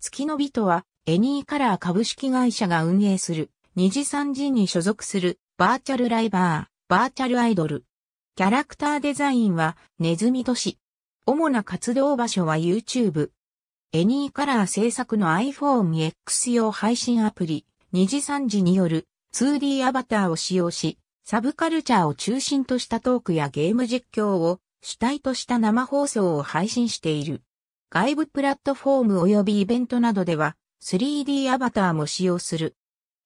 月の人は、エニーカラー株式会社が運営する、二次三次に所属する、バーチャルライバー、バーチャルアイドル。キャラクターデザインは、ネズミ都市。主な活動場所は YouTube。エニーカラー制作の iPhone X 用配信アプリ、二次三次による 2D アバターを使用し、サブカルチャーを中心としたトークやゲーム実況を主体とした生放送を配信している。外部プラットフォーム及びイベントなどでは 3D アバターも使用する。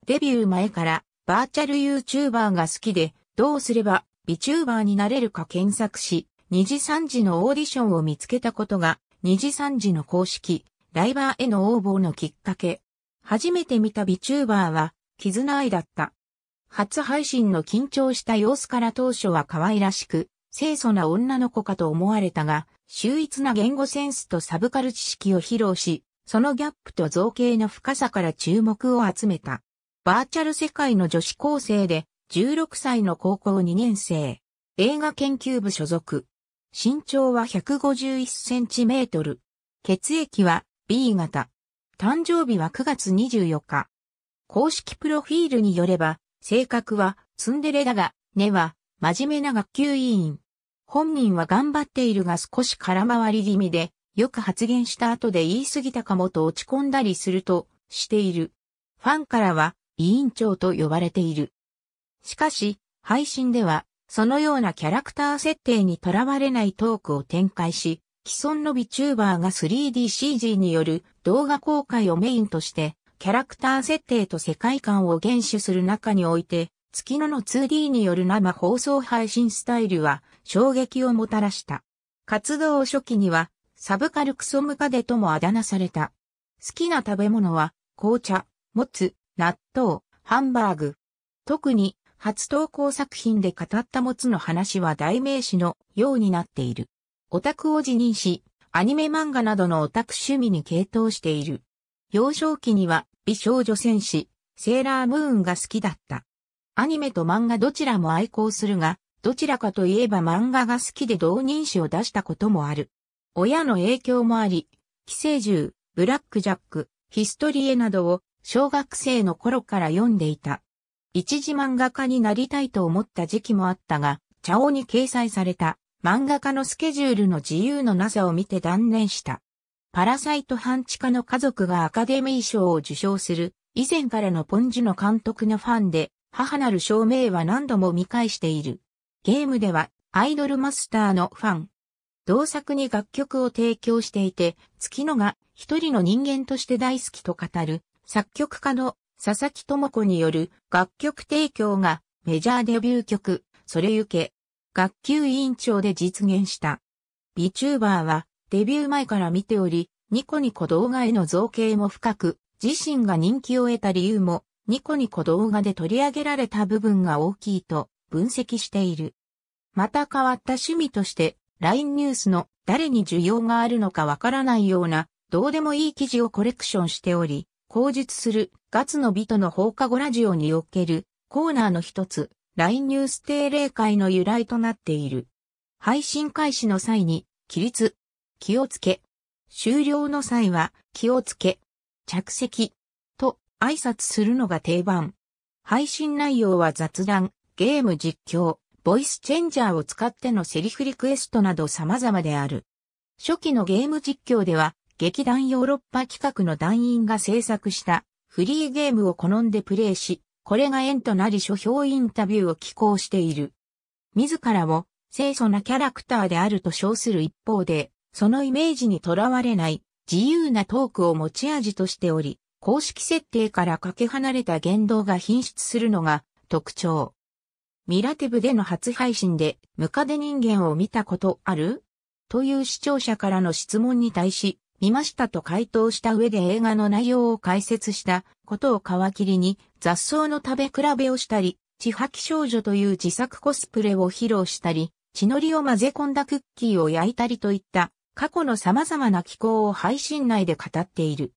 デビュー前からバーチャル YouTuber が好きでどうすれば VTuber になれるか検索し、二次三次のオーディションを見つけたことが二次三次の公式、ライバーへの応募のきっかけ。初めて見た VTuber は、絆愛だった。初配信の緊張した様子から当初は可愛らしく、清楚な女の子かと思われたが、秀逸な言語センスとサブカル知識を披露し、そのギャップと造形の深さから注目を集めた。バーチャル世界の女子高生で、16歳の高校2年生。映画研究部所属。身長は151センチメートル。血液は B 型。誕生日は9月24日。公式プロフィールによれば、性格はツンデレだが、根は真面目な学級委員。本人は頑張っているが少し空回り気味で、よく発言した後で言い過ぎたかもと落ち込んだりするとしている。ファンからは委員長と呼ばれている。しかし、配信では、そのようなキャラクター設定にとらわれないトークを展開し、既存の VTuber が 3DCG による動画公開をメインとして、キャラクター設定と世界観を厳守する中において、月野の 2D による生放送配信スタイルは、衝撃をもたらした。活動初期には、サブカルクソムカデともあだ名された。好きな食べ物は、紅茶、もつ、納豆、ハンバーグ。特に、初投稿作品で語ったもつの話は代名詞のようになっている。オタクを辞任し、アニメ漫画などのオタク趣味に傾倒している。幼少期には美少女戦士、セーラームーンが好きだった。アニメと漫画どちらも愛好するが、どちらかといえば漫画が好きで同人誌を出したこともある。親の影響もあり、寄生獣、ブラックジャック、ヒストリエなどを小学生の頃から読んでいた。一時漫画家になりたいと思った時期もあったが、茶王に掲載された漫画家のスケジュールの自由のなさを見て断念した。パラサイト半地下の家族がアカデミー賞を受賞する以前からのポンジュの監督のファンで、母なる照明は何度も見返している。ゲームではアイドルマスターのファン。同作に楽曲を提供していて、月野が一人の人間として大好きと語る作曲家の佐々木智子による楽曲提供がメジャーデビュー曲、それゆけ、学級委員長で実現した。VTuber はデビュー前から見ており、ニコニコ動画への造形も深く、自身が人気を得た理由も、ニコニコ動画で取り上げられた部分が大きいと分析している。また変わった趣味として、LINE ニュースの誰に需要があるのかわからないような、どうでもいい記事をコレクションしており、口述するガツの美との放課後ラジオにおけるコーナーの一つ、LINE ニュース定例会の由来となっている。配信開始の際に、起立、気をつけ。終了の際は、気をつけ、着席、と挨拶するのが定番。配信内容は雑談、ゲーム実況、ボイスチェンジャーを使ってのセリフリクエストなど様々である。初期のゲーム実況では、劇団ヨーロッパ企画の団員が制作したフリーゲームを好んでプレイし、これが縁となり書評インタビューを寄稿している。自らを清楚なキャラクターであると称する一方で、そのイメージにとらわれない自由なトークを持ち味としており、公式設定からかけ離れた言動が品質するのが特徴。ミラティブでの初配信でムカデ人間を見たことあるという視聴者からの質問に対し、見ましたと回答した上で映画の内容を解説したことを皮切りに雑草の食べ比べをしたり、地破棄少女という自作コスプレを披露したり、血のりを混ぜ込んだクッキーを焼いたりといった過去の様々な機構を配信内で語っている。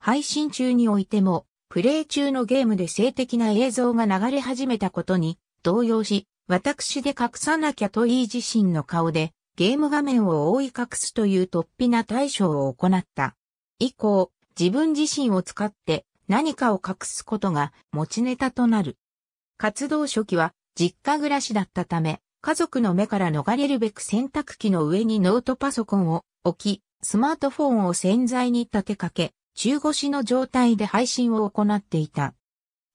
配信中においても、プレイ中のゲームで性的な映像が流れ始めたことに動揺し、私で隠さなきゃといい自身の顔で、ゲーム画面を覆い隠すという突飛な対処を行った。以降、自分自身を使って何かを隠すことが持ちネタとなる。活動初期は実家暮らしだったため、家族の目から逃れるべく洗濯機の上にノートパソコンを置き、スマートフォンを洗剤に立てかけ、中腰の状態で配信を行っていた。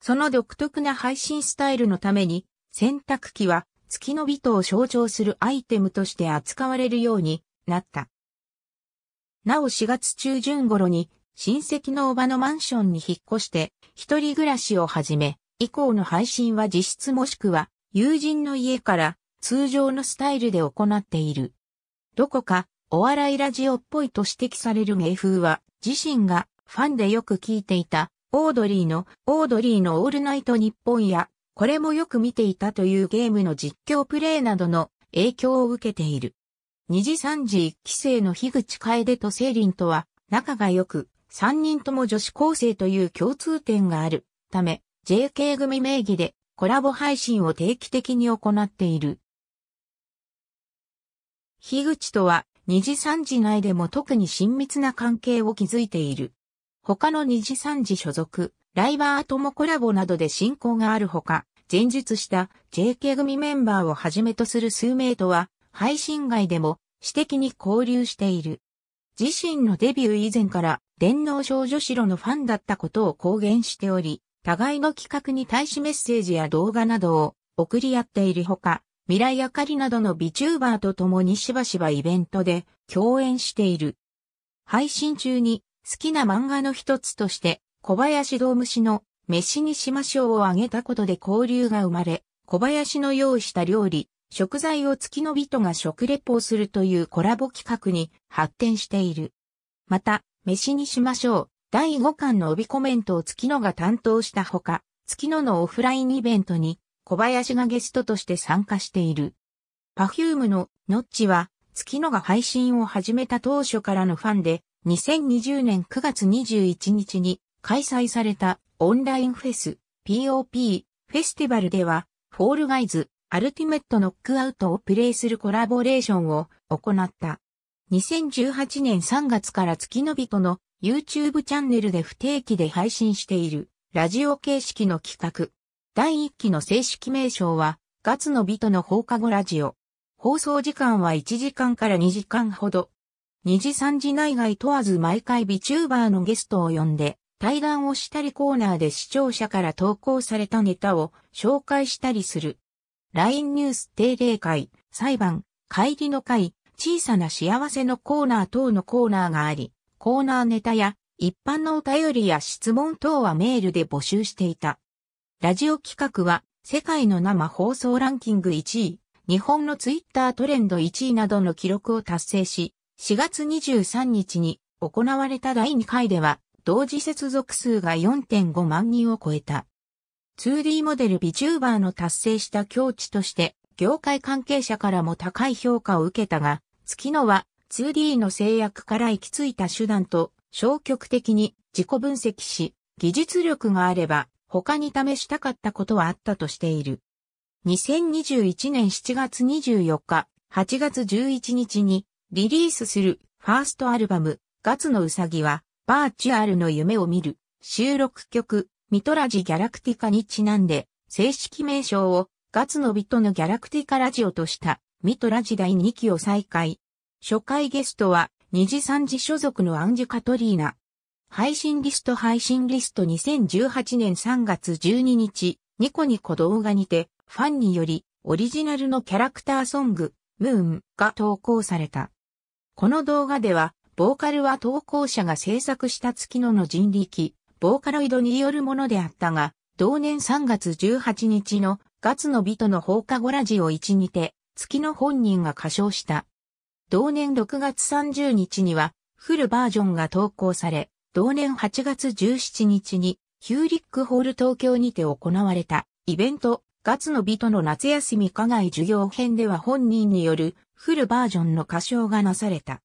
その独特な配信スタイルのために、洗濯機は月の人を象徴するアイテムとして扱われるようになった。なお4月中旬頃に親戚のおばのマンションに引っ越して一人暮らしを始め、以降の配信は実質もしくは友人の家から通常のスタイルで行っている。どこかお笑いラジオっぽいと指摘される芸風は自身がファンでよく聞いていたオードリーのオードリーのオールナイト日本やこれもよく見ていたというゲームの実況プレイなどの影響を受けている。二次三次一期生の樋口楓と聖林とは仲が良く、三人とも女子高生という共通点があるため、JK 組名義でコラボ配信を定期的に行っている。樋口とは二次三次内でも特に親密な関係を築いている。他の二次三次所属、ライバーともコラボなどで進行があるほか、前述した JK 組メンバーをはじめとする数名とは、配信外でも私的に交流している。自身のデビュー以前から電脳少女白のファンだったことを公言しており、互いの企画に対しメッセージや動画などを送り合っているほか、未来あかりなどの VTuber と共にしばしばイベントで共演している。配信中に好きな漫画の一つとして小林道虫の飯にしましょうをあげたことで交流が生まれ、小林の用意した料理、食材を月の人が食レポをするというコラボ企画に発展している。また、飯にしましょう。第5巻の帯コメントを月野が担当したほか、月野のオフラインイベントに小林がゲストとして参加している。パフュームのノッチは月野が配信を始めた当初からのファンで、2020年9月21日に開催されたオンラインフェス、POP、フェスティバルでは、フォールガイズ、アルティメットノックアウトをプレイするコラボレーションを行った。2018年3月から月のとの YouTube チャンネルで不定期で配信しているラジオ形式の企画。第1期の正式名称は月のとの放課後ラジオ。放送時間は1時間から2時間ほど。2時3時内外問わず毎回 VTuber のゲストを呼んで対談をしたりコーナーで視聴者から投稿されたネタを紹介したりする。LINE ニュース定例会、裁判、帰りの会、小さな幸せのコーナー等のコーナーがあり、コーナーネタや一般のお便りや質問等はメールで募集していた。ラジオ企画は世界の生放送ランキング1位、日本のツイッタートレンド1位などの記録を達成し、4月23日に行われた第2回では同時接続数が4.5万人を超えた。2D モデル VTuber の達成した境地として、業界関係者からも高い評価を受けたが、月野は 2D の制約から行き着いた手段と消極的に自己分析し、技術力があれば他に試したかったことはあったとしている。2021年7月24日、8月11日にリリースするファーストアルバム、ガツのうさぎはバーチュアルの夢を見る収録曲ミトラジギャラクティカにちなんで正式名称をガツノビトのギャラクティカラジオとしたミトラジ第2期を再開。初回ゲストは二次三次所属のアンジュカトリーナ。配信リスト配信リスト2018年3月12日、ニコニコ動画にて、ファンにより、オリジナルのキャラクターソング、ムーンが投稿された。この動画では、ボーカルは投稿者が制作した月野の人力、ボーカロイドによるものであったが、同年3月18日のガツの美との放課後ラジオ1にて、月野本人が歌唱した。同年6月30日には、フルバージョンが投稿され、同年8月17日に、ヒューリックホール東京にて行われた、イベント、ガツの美との夏休み課外授業編では本人による、フルバージョンの歌唱がなされた。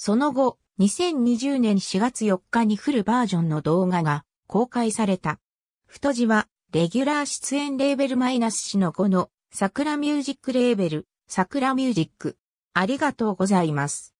その後、2020年4月4日にフルバージョンの動画が公開された。太字は、レギュラー出演レーベルマイナス氏の5の、桜ミュージックレーベル、桜ミュージック。ありがとうございます。